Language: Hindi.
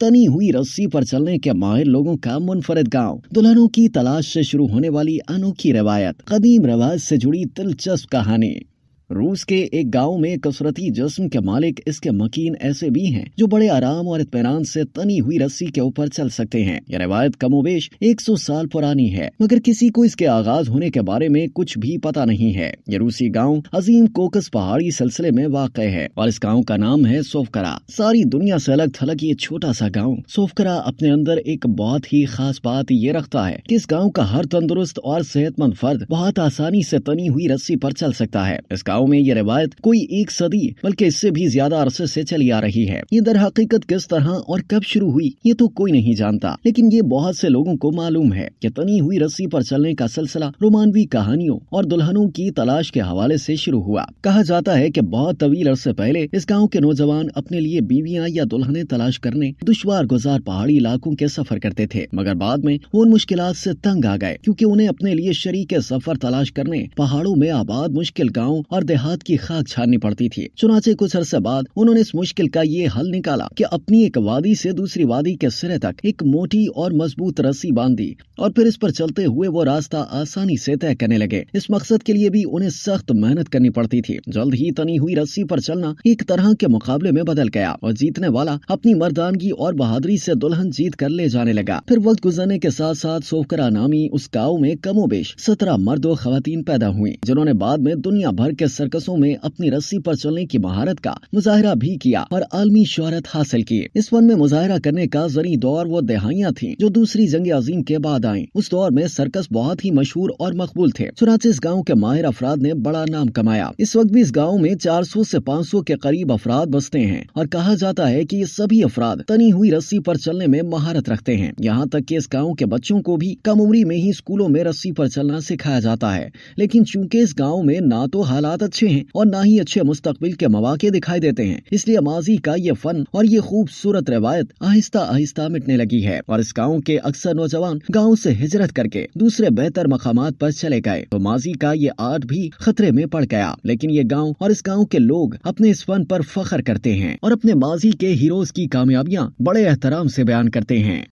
तनी हुई रस्सी पर चलने के माहिर लोगों का मुनफरद गाँव दुल्हनों की तलाश से शुरू होने वाली अनोखी रवायत कदीम रवाज से जुड़ी दिलचस्प कहानी रूस के एक गांव में कसरती जस्म के मालिक इसके मकीन ऐसे भी हैं जो बड़े आराम और इतमान से तनी हुई रस्सी के ऊपर चल सकते हैं यह रिवायत कमोबेश 100 साल पुरानी है मगर किसी को इसके आगाज होने के बारे में कुछ भी पता नहीं है ये रूसी गांव अजीम कोकस पहाड़ी सिलसिले में वाक़ है और इस गाँव का नाम है सोफकरा सारी दुनिया ऐसी अलग थलग ये छोटा सा गाँव सोफकरा अपने अंदर एक बहुत ही खास बात ये रखता है की इस गाँव का हर तंदुरुस्त और सेहतमंद फर्द बहुत आसानी ऐसी तनी हुई रस्सी आरोप चल सकता है इस गाँव गाँव में ये रिवायत कोई एक सदी बल्कि इससे भी ज्यादा अरसे से चली आ रही है ये दर हकीकत किस तरह और कब शुरू हुई ये तो कोई नहीं जानता लेकिन ये बहुत से लोगों को मालूम है कि तनी हुई रस्सी पर चलने का सिलसिला रोमानवी कहानियों और दुल्हनों की तलाश के हवाले से शुरू हुआ कहा जाता है कि बहुत तवील अरसे पहले इस गाँव के नौजवान अपने लिए बीवियां या दुल्हने तलाश करने दुशवार गुजार पहाड़ी इलाकों के सफर करते थे मगर बाद में वो उन मुश्किल से तंग आ गए क्यूँकी उन्हें अपने लिए शरीक सफर तलाश करने पहाड़ों में आबाद मुश्किल गाँव और देहात की खाक छाननी पड़ती थी चुनाचे कुछ अरसे बाद उन्होंने इस मुश्किल का ये हल निकाला कि अपनी एक वादी से दूसरी वादी के सिरे तक एक मोटी और मजबूत रस्सी बांध दी और फिर इस पर चलते हुए वो रास्ता आसानी से तय करने लगे इस मकसद के लिए भी उन्हें सख्त मेहनत करनी पड़ती थी जल्द ही तनी हुई रस्सी पर चलना एक तरह के मुकाबले में बदल गया और जीतने वाला अपनी मर्दानगी और बहादुरी से दुल्हन जीत कर ले जाने लगा फिर वक्त गुजरने के साथ साथ सोफकरा नामी उस गाँव में कमोबेश सत्रह मर्द और खातन पैदा हुई जिन्होंने बाद में दुनिया भर के सर्कसों में अपनी रस्सी पर चलने की महारत का मुजाहरा भी किया और आलमी शहरत हासिल की इस वन में मुजाहरा करने का जरी दौर वो दहाइयाँ थी जो दूसरी जंग अजीम के बाद आई उस दौर में सर्कस बहुत ही मशहूर और मकबूल थे चुनाचे इस गाँव के माहिर अफराद ने बड़ा नाम कमाया इस वक्त भी इस गाँव में चार सौ ऐसी पाँच सौ के करीब अफराद बसते हैं और कहा जाता है की ये सभी अफराद तनी हुई रस्सी आरोप चलने में महारत रखते हैं यहाँ तक की इस गाँव के बच्चों को भी कम उम्री में ही स्कूलों में रस्सी आरोप चलना सिखाया जाता है लेकिन चूँकि इस गाँव में ना तो हालात अच्छे हैं और न ही अच्छे मुस्तकबिल के मौाक़े दिखाई देते हैं इसलिए माजी का ये फन और ये खूबसूरत रवायत आहिस्ता आहिस्ता मिटने लगी है और इस गाँव के अक्सर नौजवान गाँव ऐसी हिजरत करके दूसरे बेहतर मकाम आरोप चले गए तो माजी का ये आर्ट भी खतरे में पड़ गया लेकिन ये गाँव और इस गाँव के लोग अपने इस फन आरोप फख्र करते हैं और अपने माजी के हीरोज की कामयाबियाँ बड़े एहतराम ऐसी बयान करते हैं